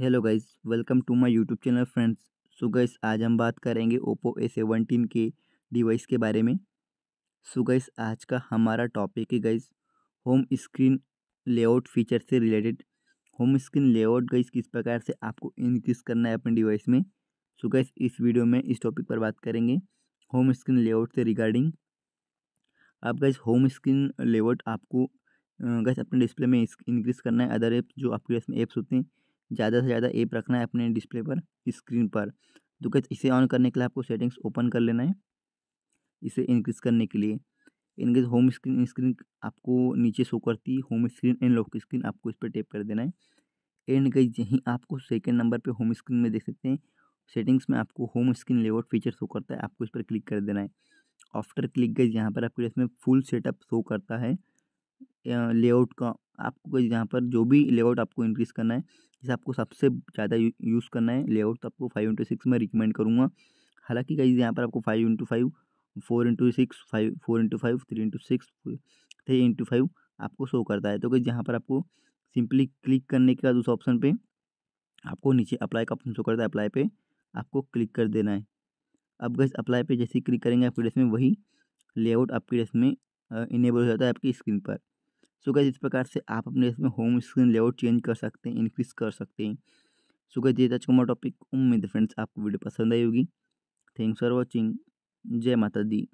hello guys welcome to my YouTube channel friends so guys आज हम बात करेंगे ओप्पो ए सेवनटीन के डिवाइस के बारे में सो so गाइस आज का हमारा टॉपिक है guys home screen layout feature से related home screen layout guys किस प्रकार से आपको इंक्रीज करना है अपने डिवाइस में सो so गाइस इस वीडियो में इस टॉपिक पर बात करेंगे होम स्क्रीन लेआउट से रिगार्डिंग आप गाइस होम स्क्रीन लेआउट आपको गैस अपने डिस्प्ले में इंक्रीज़ करना है अदर एप्स जो आपके डिस्प्ले में एप्स होते हैं ज़्यादा से ज़्यादा ऐप रखना है अपने डिस्प्ले पर स्क्रीन पर तो कैसे इसे ऑन करने के लिए आपको सेटिंग्स ओपन कर लेना है इसे इंक्रीज करने के लिए इनकेज होम स्क्रीन स्क्रीन आपको नीचे शो करती है home screen and lock screen आपको इस पर टेप कर देना है एंड गई यहीं आपको सेकेंड नंबर पर होम स्क्रीन में देख सकते हैं सेटिंग्स में आपको home screen layout feature show करता है आपको इस पर क्लिक कर देना है आफ्टर क्लिक गई यहाँ पर आपके इसमें फुल सेटअप शो करता है लेआउट का आपको यहाँ पर जो भी लेआउट आपको इंक्रीज़ करना है जैसे आपको सबसे ज़्यादा यूज़ करना है लेआउट तो आपको फाइव इंटू सिक्स में रिकमेंड करूँगा हालांकि कहीं यहाँ पर आपको five into five four into six five four into five three into six three into five आपको शो करता है तो कहीं यहाँ पर आपको सिंपली क्लिक करने के बाद उस ऑप्शन पर आपको नीचे अप्लाई का ऑप्शन शो करता है अप्लाई पर आपको क्लिक कर देना है अब गैस अप्लाई पे जैसे ही क्लिक करेंगे आपके ड्रेस में वही लेआउट आपके ड्रेस में इनेबल हो जाता है आपकी स्क्रीन पर सो गैस इस प्रकार से आप अपने इसमें होम स्क्रीन लेआउट चेंज कर सकते हैं इंक्रीज कर सकते हैं सो गैस ये था टॉपिक उम्मीद फ्रेंड्स आपको वीडियो पसंद आई होगी थैंक्स फॉर वॉचिंग जय माता दी